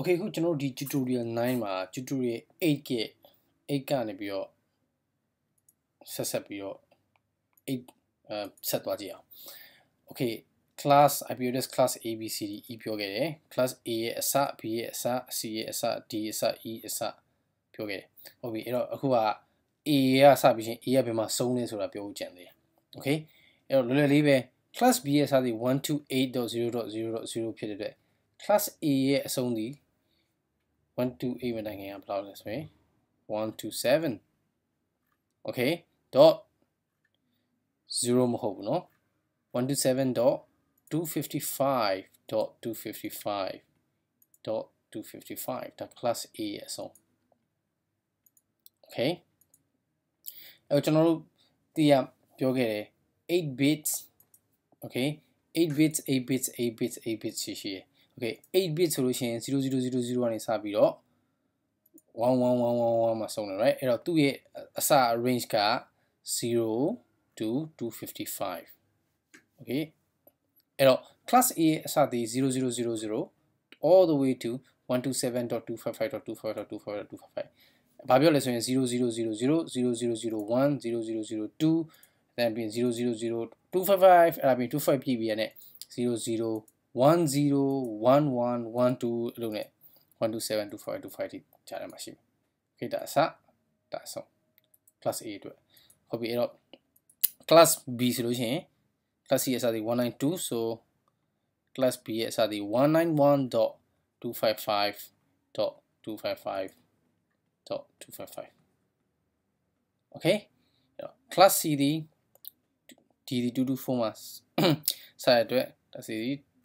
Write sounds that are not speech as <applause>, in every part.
Okay ခုကျွန်တော်တို့ဒီ tutorial 9မှာ tutorial 8က8ကနေပြီးတော့ဆက်ဆက်ပြီးတော့8အဲဆက်သွားကြည့်အောင် Okay class IPOS class A B C D E ပြောခဲ့တယ် class A ရဲ့အစ B ရဲ့အစ C ရဲ့အစ D အစ E အစပြောခဲ့တယ်ဟုတ်ပြီအဲ့တော့အခုက A ရစပြီးရှင် A ကဘယ်မှာစုံးလဲဆိုတာပြောဖို့ကြံသေးတယ် Okay အဲ့တော့လွယ်လွယ်လေးပဲ class B ရဲ့အစသည်128.0.0.0ဖြစ်တဲ့အတွက် class A ရဲ့အဆုံးသည်128.0.0.0 one two even I can upload this way one two seven okay dot zero moho no one two seven dot two fifty five dot two fifty five dot two fifty five dot class A S O okay oh general the eight bits okay eight bits eight bits eight bits eight bits here okay 8 bit ဆိုလို့ရှိရင်0000ကနေစပြီးတော့11111မှာဆုံးတယ် right အဲ့တော့သူ့ရဲ့အစ range က0 to 255 okay အဲ့တော့ class A အစသည်0000 all the way to 127.255.255.255ဘာပြောလဲဆိုရင်00000001 0002 then ပြီး000255အဲ့ဒါပြီး25ပြည့်ပြီးရတဲ့00 101112လို့နဲ့12724258ကြားထဲမှာရှိမယ်။ Okay ဒါအစဒါအဆုံး class A အတွက်ဟုတ်ပြီအဲ့တော့ class B ဆိုလို့ရှိရင် eh? class C ရဲ့အစားဒီ192 so class B one nine one dot dot two five five two five five dot two five five. okay အဲ့တော့ class C ဒီဒီ224မှာစာရအတွက် class C ဒီ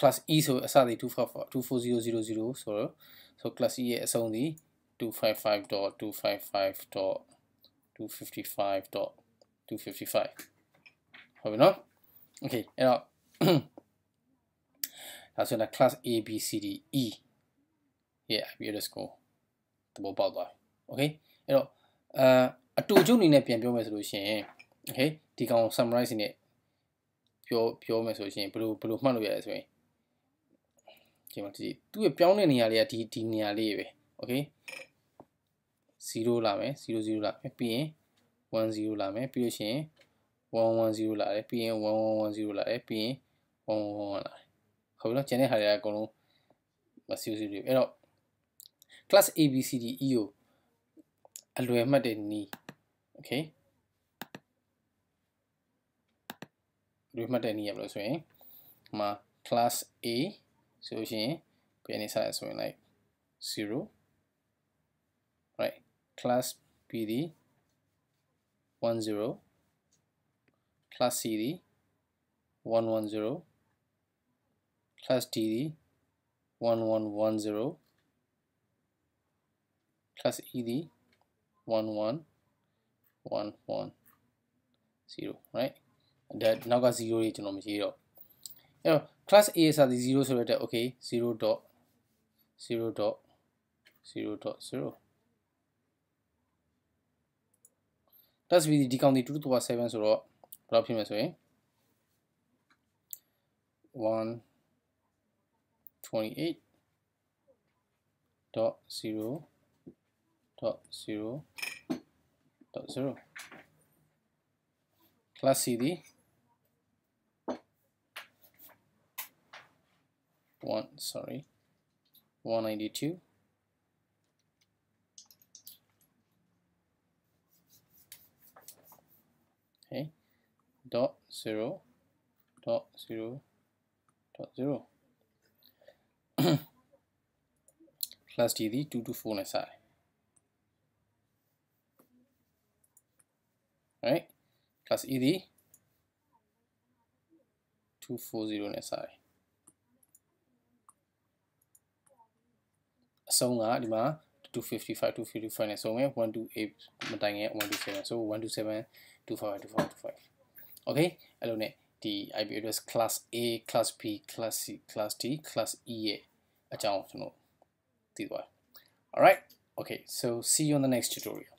class E ဆိုအစသည်244000ဆိုတော့ဆို class E ရဲ့အဆုံးသည်255.255.255.255ဟုတ်ပြီနော် okay အဲ့တော့ဒါဆိုရင် class A B C D E ရဲ့ IP address ကိုသဘောပေါက်သွားပြီ okay အဲ့တော့အာအတူချုပ်အနေနဲ့ပြန်ပြောမယ်ဆိုလို့ရှိရင် okay ဒီကောင် summarize နဲ့ပြောပြောမယ်ဆိုရှင်ဘယ်လိုဘယ်လိုမှတ်လို့ရလဲဆိုရင်ဒီမှာဒီသူ့ရဲ့ပြောင်းတဲ့နေရာလေးကဒီဒီနေရာလေးပဲโอเค0လာမယ်00လာမယ်ပြီးရင်10လာမယ်ပြီးလို့ရှိရင်110လာတယ်ပြီးရင်1110လာတယ်ပြီးရင်111လာတယ်ဟုတ်ပြီနော်ကျန်တဲ့ဟာတွေကအကုန်လုံးမစီစီတွေအဲ့တော့ class ABCDE ကိုအလွယ်မှတ်တဲ့နီး okay လွယ်မှတ်တဲ့နီးရမလို့ဆိုရင်ဟိုမှာ class A So here any size been like 0 right class PD 1 0 class CD 1 1 0 class DD 1 1 1 0 class ED 1 1 1 1 0 right ဒါနောကက class A စာသည်0ဆိုရတဲ့ okay 0.0.0.0 plus b ဒီကောင်ဒီ2 to power 7ဆိုတော့ဘယ်လောက်ဖြစ်မလဲဆိုရင်128.0.0.0 class C ဒီ one sorry 192 okay dot zero dot zero dot zero <coughs> plus DD 2 to 4 SI right plus ED 240 SI 128 255နဆးမယ 255နဲ့ဆုံးမယ်128မတိုင်ရင်127 so 127 eh, 25 25 25 okay အဲ့လိုနဲ့ဒီ IP address class A class B class C class D class E ရဲ့အကြောင်းကျွန်တော်သိသွား all right okay so see you on the next tutorial